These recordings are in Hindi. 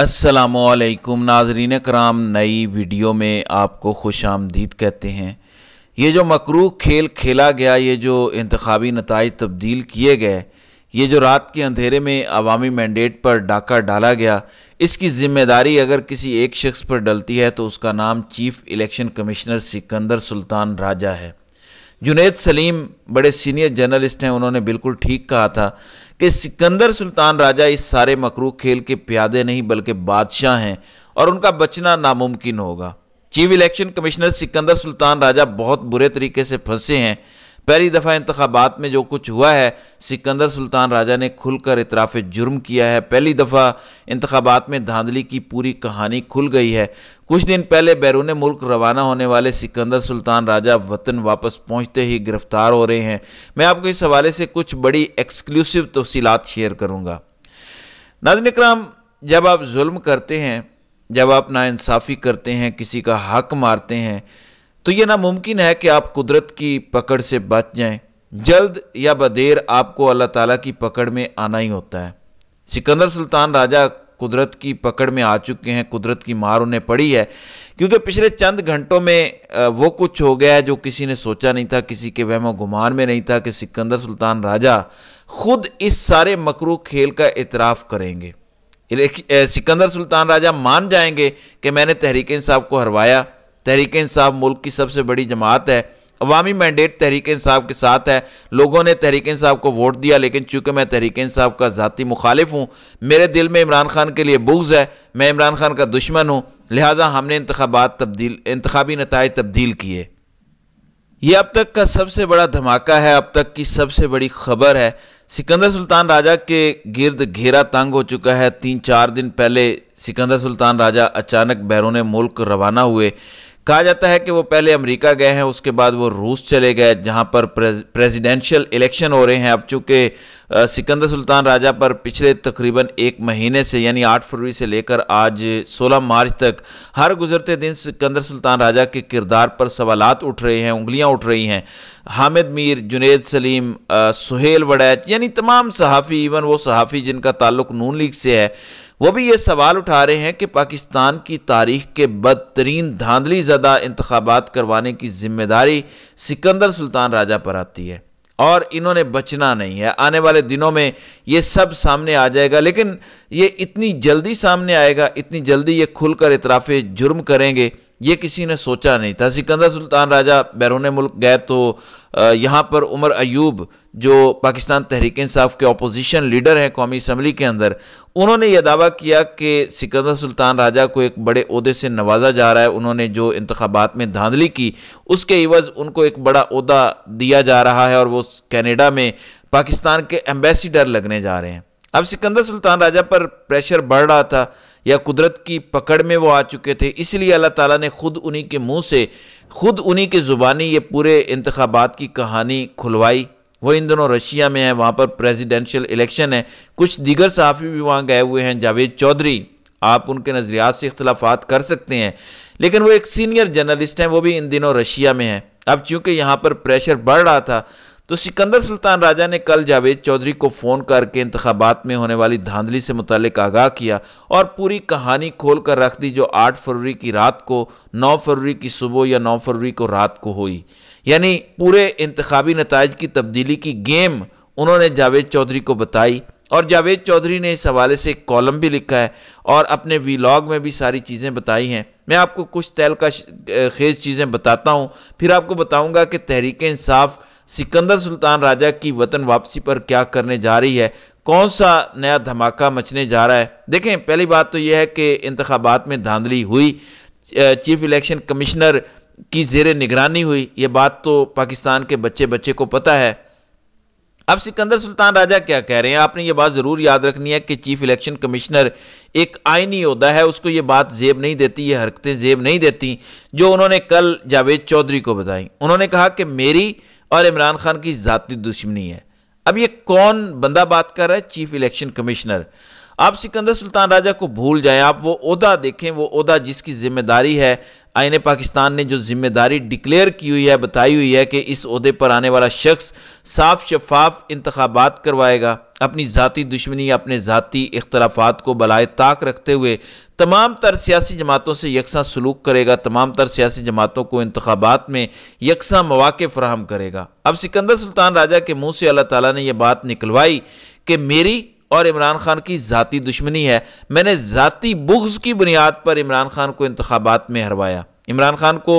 असलकुम नाजरीन कराम नई वीडियो में आपको खुश आमदीद कहते हैं ये जो मकरू खेल खेला गया ये जो इंतबी नतज तब्दील किए गए ये जो रात के अंधेरे में अवामी मैंडेट पर डाका डाला गया इसकी ज़िम्मेदारी अगर किसी एक शख्स पर डलती है तो उसका नाम chief election commissioner Sikandar Sultan Raja है जुनेद सलीम बड़े सीनियर जर्नलिस्ट हैं उन्होंने बिल्कुल ठीक कहा था कि सिकंदर सुल्तान राजा इस सारे मकरू खेल के प्यादे नहीं बल्कि बादशाह हैं और उनका बचना नामुमकिन होगा chief election commissioner Sikandar Sultan Raja बहुत बुरे तरीके से फंसे हैं पहली दफ़ा इंतबात में जो कुछ हुआ है सिकंदर सुल्तान राजा ने खुलकर इतराफ़ जुर्म किया है पहली दफ़ा इंतबात में धांधली की पूरी कहानी खुल गई है कुछ दिन पहले बैरून मुल्क रवाना होने वाले सिकंदर सुल्तान राजा वतन वापस पहुंचते ही गिरफ्तार हो रहे हैं मैं आपको इस हवाले से कुछ बड़ी एक्सक्लूसिव तफसीत शेयर करूँगा नाजन कराम जब आप जुल्म करते हैं जब आप नाानसाफ़ी करते हैं किसी का हक मारते हैं तो ये नामुमकिन है कि आप कुदरत की पकड़ से बच जाएं जल्द या बदेर आपको अल्लाह ताला की पकड़ में आना ही होता है सिकंदर सुल्तान राजा कुदरत की पकड़ में आ चुके हैं कुदरत की मार उन्हें पड़ी है क्योंकि पिछले चंद घंटों में वो कुछ हो गया है जो किसी ने सोचा नहीं था किसी के वहम गुमान में नहीं था कि सिकंदर सुल्तान राजा खुद इस सारे मकरू खेल का इतराफ़ करेंगे सिकंदर सुल्तान राजा मान जाएंगे कि मैंने तहरीक साहब को हरवाया तहरीक इंसाफ मुल्क की सबसे बड़ी जमात है अवामी मैंडेट तहरीक इसाब के साथ है लोगों ने तहरीक इंसाफ को वोट दिया लेकिन चूंकि मैं तहरीक इंसाफ का ज़ाती मुखालिफ हूँ मेरे दिल में इमरान खान के लिए बुग्ज है मैं इमरान खान का दुश्मन हूँ लिहाजा हमने इंतबात तब्दील इंतबी नतज तब्दील किए ये अब तक का सबसे बड़ा धमाका है अब तक की सबसे बड़ी खबर है सिकंदर सुल्तान राजा के गिरद घेरा तंग हो चुका है तीन चार दिन पहले सिकंदर सुल्तान राजा अचानक बैरून मुल्क रवाना हुए कहा जाता है कि वो पहले अमेरिका गए हैं उसके बाद वो रूस चले गए जहां पर प्रेसिडेंशियल इलेक्शन हो रहे हैं अब चूंकि सिकंदर सुल्तान राजा पर पिछले तकरीबन एक महीने से यानी 8 फरवरी से लेकर आज 16 मार्च तक हर गुजरते दिन सिकंदर सुल्तान राजा के किरदार पर सवाल उठ रहे हैं उंगलियां उठ रही हैं हामिद मीर जुनेद सलीम सुहेल वड़ैच यानी तमाम सहाफ़ी इवन वो सहाफ़ी जिनका ताल्लुक नून लीग से है वो भी ये सवाल उठा रहे हैं कि पाकिस्तान की तारीख के बदतरीन धांधली ज़दा इंतबात करवाने की जिम्मेदारी सिकंदर सुल्तान राजा पर आती है और इन्होंने बचना नहीं है आने वाले दिनों में ये सब सामने आ जाएगा लेकिन ये इतनी जल्दी सामने आएगा इतनी जल्दी ये खुलकर इतराफ़ जुर्म करेंगे ये किसी ने सोचा नहीं था सिकंदर सुल्तान राजा बैरून मुल्क गए तो यहाँ पर उमर अयूब जो पाकिस्तान तहरीक इंसाफ के अपोजिशन लीडर हैं कौमी असम्बली के अंदर उन्होंने यह दावा किया कि सिकंदर सुल्तान राजा को एक बड़े अहदे से नवाजा जा रहा है उन्होंने जो इंतबात में धांधली की उसके इवज उनको एक बड़ा अहदा दिया जा रहा है और वो कैनेडा में पाकिस्तान के एम्बेसडर लगने जा रहे हैं अब सिकंदर सुल्तान राजा पर प्रेशर बढ़ रहा था या कुदरत की पकड़ में वो आ चुके थे इसलिए अल्लाह ताला ने ख़ुद उन्हीं के मुंह से ख़ुद उन्हीं के ज़ुबानी ये पूरे इंतबात की कहानी खुलवाई वो इन दिनों रशिया में है वहाँ पर प्रेसिडेंशियल इलेक्शन है कुछ दीगर सहाफ़ी भी वहाँ गए हुए हैं जावेद चौधरी आप उनके नज़रियात से इख्तलाफात कर सकते हैं लेकिन वो एक सीनियर जर्नलिस्ट हैं वो भी इन दिनों रशिया में हैं अब चूंकि यहाँ पर प्रेशर बढ़ रहा था तो सिकंदर सुल्तान राजा ने कल जावेद चौधरी को फ़ोन करके इंतबात में होने वाली धांधली से मुतल आगाह किया और पूरी कहानी खोल कर रख दी जो 8 फरवरी की रात को 9 फरवरी की सुबह या 9 फरवरी को रात को हुई यानी पूरे इंतबी नतज की तब्दीली की गेम उन्होंने जावेद चौधरी को बताई और जावेद चौधरी ने इस हवाले से एक कॉलम भी लिखा है और अपने वीलॉग में भी सारी चीज़ें बताई हैं मैं आपको कुछ तैल का खेज चीज़ें बताता हूँ फिर आपको बताऊँगा कि तहरीक इंसाफ सिकंदर सुल्तान राजा की वतन वापसी पर क्या करने जा रही है कौन सा नया धमाका मचने जा रहा है देखें पहली बात तो यह है कि इंतबात में धांधली हुई चीफ इलेक्शन कमिश्नर की जेर निगरानी हुई ये बात तो पाकिस्तान के बच्चे बच्चे को पता है अब सिकंदर सुल्तान राजा क्या कह रहे हैं आपने ये बात ज़रूर याद रखनी है कि चीफ इलेक्शन कमिश्नर एक आइनी होता है उसको ये बात जेब नहीं देती ये हरकतें जेब नहीं देती जो उन्होंने कल जावेद चौधरी को बताई उन्होंने कहा कि मेरी और इमरान खान की ज़ाती दुश्मनी है अब ये कौन बंदा बात कर रहा है चीफ इलेक्शन कमिश्नर आप सिकंदर सुल्तान राजा को भूल जाएं आप वो अहदा देखें वो अहदा जिसकी जिम्मेदारी है आईने पाकिस्तान ने जो जिम्मेदारी डिक्लेयर की हुई है बताई हुई है कि इस अहदे पर आने वाला शख्स साफ शफाफ इंतबात करवाएगा अपनी ज़ाती दुश्मनी अपने ज़ाती इख्तलाफात को बलाए ताक रखते हुए तमाम तर सियासी जमातों से यकसा सलूक करेगा तमाम तर सियासी जमातों को इंतबात में यकसा मौाक़ फ़राहम करेगा अब सिकंदर सुल्तान राजा के मुँह से अल्लाह ताली ने यह बात निकलवाई कि मेरी और इमरान खान की ज़ाती दुश्मनी है मैंने ज़ाती बुग्ज़ की बुनियाद पर इमरान खान को इंतबात में हरवाया इमरान खान को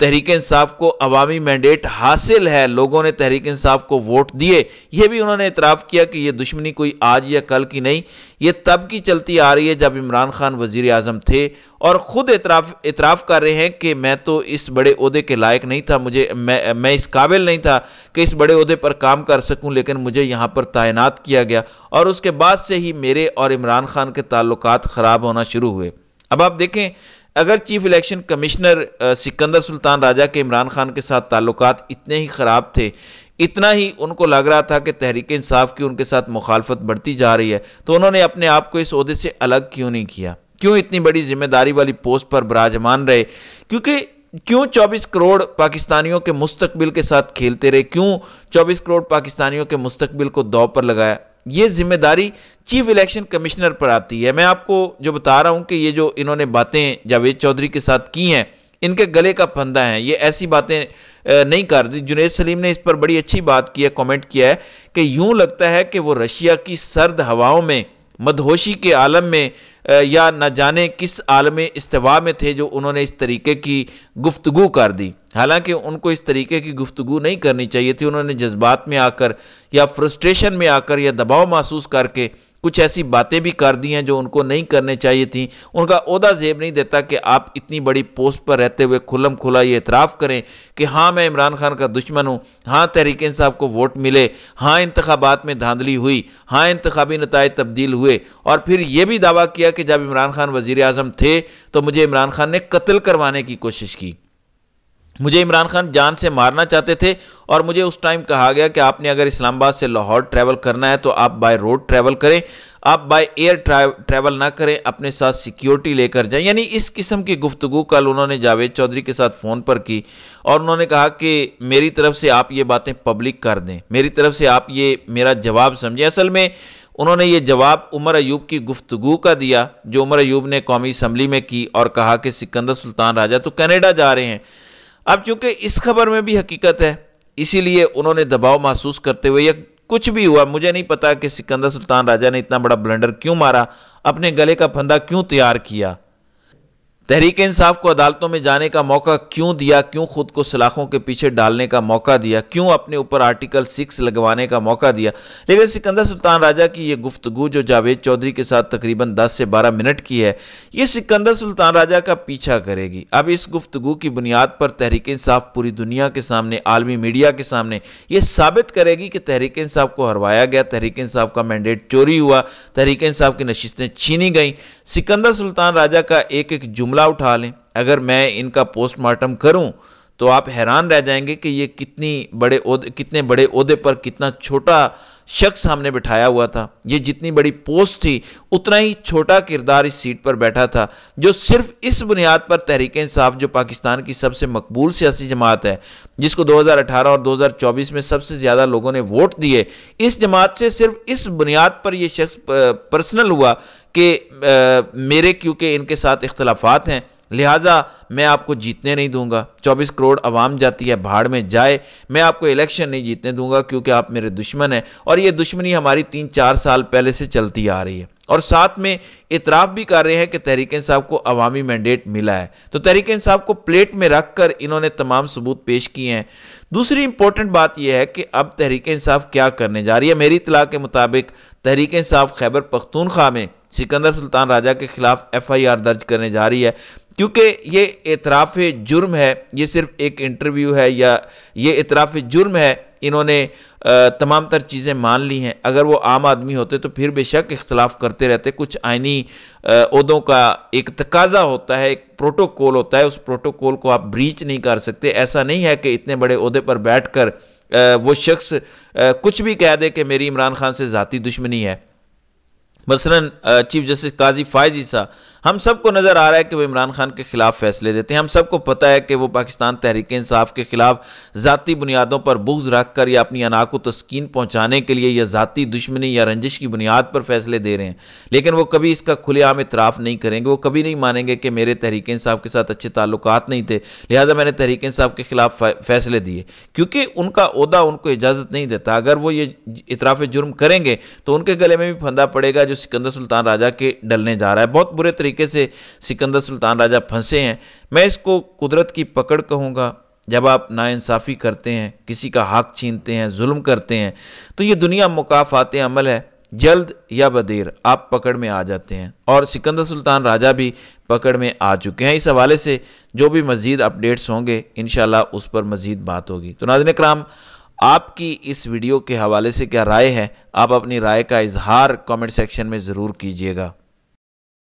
तहरीक इंसाफ को अवामी मैंडेट हासिल है लोगों ने तहरीक इंसाफ को वोट दिए यह भी उन्होंने इतराफ़ किया कि यह दुश्मनी कोई आज या कल की नहीं ये तब की चलती आ रही है जब इमरान खान वजीर अजम थे और ख़ुद इतराफ़ इतराफ़ कर रहे हैं कि मैं तो इस बड़े अहदे के लायक नहीं था मुझे मैं मैं इस काबिल नहीं था कि इस बड़े अहदे पर काम कर सकूँ लेकिन मुझे यहाँ पर तैनात किया गया और उसके बाद से ही मेरे और इमरान खान के ताल्लुक ख़राब होना शुरू हुए अब आप देखें अगर chief election commissioner Sikandar Sultan Raja के इमरान खान के साथ ताल्लुक इतने ही ख़राब थे इतना ही उनको लग रहा था कि तहरीक इंसाफ की उनके साथ मुखालफत बढ़ती जा रही है तो उन्होंने अपने आप को इस अहदे से अलग क्यों नहीं किया क्यों इतनी बड़ी जिम्मेदारी वाली पोस्ट पर बराजमान रहे क्योंकि क्यों 24 करोड़ पाकिस्तानियों के मुस्तबिल के साथ खेलते रहे क्यों 24 करोड़ पाकिस्तानियों के मुस्तकबिल को दौ पर लगाया ये जिम्मेदारी चीफ इलेक्शन कमिश्नर पर आती है मैं आपको जो बता रहा हूँ कि ये जो इन्होंने बातें जावेद चौधरी के साथ की हैं इनके गले का फंदा है ये ऐसी बातें नहीं कर दी जुनेद सलीम ने इस पर बड़ी अच्छी बात की है कमेंट किया है कि यूं लगता है कि वो रशिया की सर्द हवाओं में मदहोशी के आलम में या न जाने किस आलम इस्तवा में थे जो उन्होंने इस तरीके की गुफ्तगु कर दी हालांकि उनको इस तरीके की गुफ्तगु नहीं करनी चाहिए थी उन्होंने जज्बात में आकर या फ्रस्ट्रेशन में आकर या दबाव महसूस करके कुछ ऐसी बातें भी कर दी हैं जो उनको नहीं करने चाहिए थी उनका अहदा जेब नहीं देता कि आप इतनी बड़ी पोस्ट पर रहते हुए खुलम खुला ये इतराफ़ करें कि हाँ मैं इमरान खान का दुश्मन हूँ हाँ तहरीक साहब को वोट मिले हाँ इंतबात में धांधली हुई हाँ इंतबी नतज तब्दील हुए और फिर ये भी दावा किया कि जब इमरान खान वज़ी अजम थे तो मुझे इमरान खान ने कत्ल करवाने की कोशिश की मुझे इमरान खान जान से मारना चाहते थे और मुझे उस टाइम कहा गया कि आपने अगर इस्लामाबाद से लाहौर ट्रैवल करना है तो आप बाय रोड ट्रैवल करें आप बाय एयर ट्रैवल ना करें अपने साथ सिक्योरिटी लेकर जाएं यानी इस किस्म की गुफ्तगु कल उन्होंने जावेद चौधरी के साथ फ़ोन पर की और उन्होंने कहा कि मेरी तरफ से आप ये बातें पब्लिक कर दें मेरी तरफ से आप ये मेरा जवाब समझें असल में उन्होंने ये जवाब उमर अयूब की गुफ्तगु का दिया जो उमर अयूब ने कौमी असम्बली में की और कहा कि सिकंदर सुल्तान राजा तो कैनेडा जा रहे हैं अब चूंकि इस खबर में भी हकीकत है इसीलिए उन्होंने दबाव महसूस करते हुए या कुछ भी हुआ मुझे नहीं पता कि सिकंदर सुल्तान राजा ने इतना बड़ा ब्लंडर क्यों मारा अपने गले का फंदा क्यों तैयार किया तहरीक इंसाफ को अदालतों में जाने का मौका क्यों दिया क्यों खुद को सलाखों के पीछे डालने का मौका दिया क्यों अपने ऊपर आर्टिकल सिक्स लगवाने का मौका दिया लेकिन सिकंदर सुल्तान राजा की ये गुफ्तगु जो जावेद चौधरी के साथ तकरीबन 10 से 12 मिनट की है ये सिकंदर सुल्तान राजा का पीछा करेगी अब इस गुफ्तगु की बुनियाद पर तहरीक इंसाफ पूरी दुनिया के सामने आलमी मीडिया के सामने ये साबित करेगी कि तहरीक इंसाफ को हरवाया गया तहरीक इंसाफ का मैंडेट चोरी हुआ तहरीक इंसाफ की नशिस्तें छीनी गई सिकंदर सुल्तान राजा का एक एक जुमला मामला उठा लें अगर मैं इनका पोस्टमार्टम करूं तो आप हैरान रह जाएंगे कि ये कितनी बड़े कितने बड़े अहदे पर कितना छोटा शख्स हमने बिठाया हुआ था ये जितनी बड़ी पोस्ट थी उतना ही छोटा किरदार इस सीट पर बैठा था जो सिर्फ इस बुनियाद पर तहरीक इंसाफ जो पाकिस्तान की सबसे मकबूल सियासी जमात है जिसको 2018 और 2024 में सबसे ज़्यादा लोगों ने वोट दिए इस जमात से सिर्फ इस बुनियाद पर यह शख्स पर्सनल हुआ कि मेरे क्योंकि इनके साथ इख्तलाफात हैं लिहाजा मैं आपको जीतने नहीं दूंगा 24 करोड़ आवाम जाती है भाड़ में जाए मैं आपको इलेक्शन नहीं जीतने दूंगा क्योंकि आप मेरे दुश्मन हैं और ये दुश्मनी हमारी तीन चार साल पहले से चलती आ रही है और साथ में इतराफ़ भी कर रहे हैं कि तहरीक साहब को अवामी मैंडेट मिला है तो तहरीक साहब को प्लेट में रख कर इन्होंने तमाम सबूत पेश किए हैं दूसरी इंपॉर्टेंट बात यह है कि अब तहरीक साहब क्या करने जा रही है मेरी इतला के मुताबिक तहरीक साहब खैबर पख्तूनख्वा में सिकंदर सुल्तान राजा के खिलाफ एफआईआर दर्ज करने जा रही है क्योंकि ये एतराफ़ जुर्म है ये सिर्फ एक इंटरव्यू है या ये एतराफ़ जुर्म है इन्होंने तमाम तर चीज़ें मान ली हैं अगर वो आम आदमी होते तो फिर बेशक इख्तलाफ करते रहते कुछ आइनी उहदों का एक तकाजा होता है एक प्रोटोकॉल होता है उस प्रोटोकॉल को आप ब्रीच नहीं कर सकते ऐसा नहीं है कि इतने बड़े उहदे पर बैठ कर वो शख्स कुछ भी कह दे कि मेरी इमरान खान से ज़ाती दुश्मनी है मसलन चीफ जस्टिस काजी फायजी सा हम सबको नज़र आ रहा है कि वो इमरान खान के खिलाफ फैसले देते हैं हम सबको पता है कि वो पाकिस्तान तहरीक इंसाफ के खिलाफ ज़ाती बुनियादों पर बुग्ज रख कर या अपनी अना को तस्कीन पहुँचाने के लिए या ज़ाती दुश्मनी या रंजिश की बुनियाद पर फैसले दे रहे हैं लेकिन वो कभी इसका खुलेआम इतराफ़ नहीं करेंगे वो कभी नहीं मानेंगे कि मेरे तहरीक इंसाफ के साथ अच्छे ताल्लुक नहीं थे लिहाजा मैंने तहरीक इंसाफ के खिलाफ फैसले दिए क्योंकि उनका अहदा उनको इजाज़त नहीं देता अगर वो ये इतराफ़ जुर्म करेंगे तो उनके गले में भी फंदा पड़ेगा जो सिकंदर सुल्तान राजा के डलने जा रहा है बहुत बुरे तरीके तरीके से सिकंदर सुल्तान राजा फंसे हैं मैं इसको कुदरत की पकड़ कहूँगा जब आप नाइंसाफ़ी करते हैं किसी का हक छीनते हैं जुल्म करते हैं तो ये दुनिया मुकाफ़ात अमल है जल्द या बदेर आप पकड़ में आ जाते हैं और सिकंदर सुल्तान राजा भी पकड़ में आ चुके हैं इस हवाले से जो भी मज़ीद अपडेट्स होंगे इन उस पर मज़ीद बात होगी तो नाजन कराम आपकी इस वीडियो के हवाले से क्या राय है आप अपनी राय का इजहार कमेंट सेक्शन में ज़रूर कीजिएगा